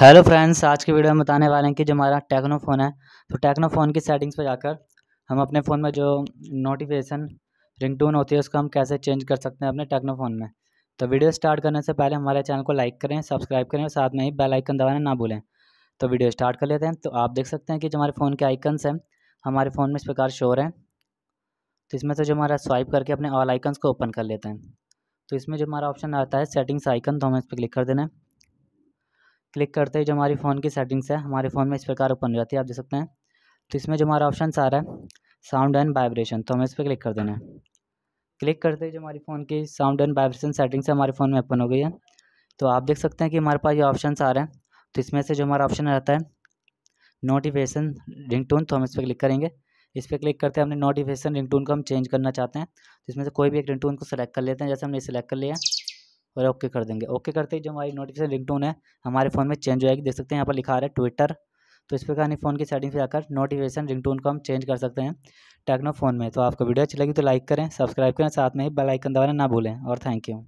hello friends आज के video में बताने वाले हैं कि जो हमारा टेक्नो फ़ोन है तो टेक्नो फ़ोन की सेटिंग्स पर जाकर हम अपने फ़ोन में जो नोटिफिकेशन रिंगटोन होती है उसको हम कैसे चेंज कर सकते हैं अपने टेक्नो फ़ोन में तो वीडियो स्टार्ट करने से पहले हमारे चैनल को लाइक करें सब्सक्राइब करें और साथ में ही बेल आइकन दबाना ना भूलें तो वीडियो स्टार्ट कर लेते हैं तो आप देख सकते हैं कि जो हमारे फ़ोन के आइकन्स हैं हमारे फ़ोन में इस प्रकार शोर हैं तो इसमें से जो हमारा स्वाइप करके अपने ऑल आइकन्स को ओपन कर लेते हैं तो इसमें जो हमारा ऑप्शन आता है सेटिंग्स आइकन तो हमें इस पर क्लिक कर देना है क्लिक करते ही जो हमारी फ़ोन की सेटिंग्स है हमारे फ़ोन में इस प्रकार ओपन हो जाती है आप देख सकते हैं तो इसमें जो हमारा ऑप्शन आ रहा है साउंड एंड वाइब्रेशन तो हमें इस पर क्लिक कर देना है क्लिक करते ही जो हमारी फ़ोन की साउंड एंड वाइब्रेशन सेटिंग्स है हमारे फ़ोन में ओपन हो गई है तो आप देख सकते हैं कि हमारे पास ये ऑप्शन आ रहे हैं तो इसमें से जो हमारा ऑप्शन रहता है नोटिफिकेशन रिंग तो हम इस पर क्लिक करेंगे इस पर क्लिक करते हैं अपने नोटिफिकेशन रिंगटोन को हम चेंज करना चाहते हैं तो इसमें से कोई भी एक रिंगटोन को सेलेक्ट कर लेते हैं जैसे हमने सेलेक्ट कर लिया और ओके कर देंगे ओके करते ही जो हमारी नोटिफिकेशन टून है हमारे फ़ोन में चेंज हो जाएगी देख सकते हैं यहाँ पर लिखा रहा है ट्विटर तो इस प्रकार फ़ोन की सेटिंग से आकर नोटिफिकेशन टून को हम चेंज कर सकते हैं टेक्नो फ़ोन में तो आपको वीडियो अच्छी लगी तो लाइक करें सब्सक्राइब करें साथ में ही बेल आइकन दबाना ना भूलें और थैंक यू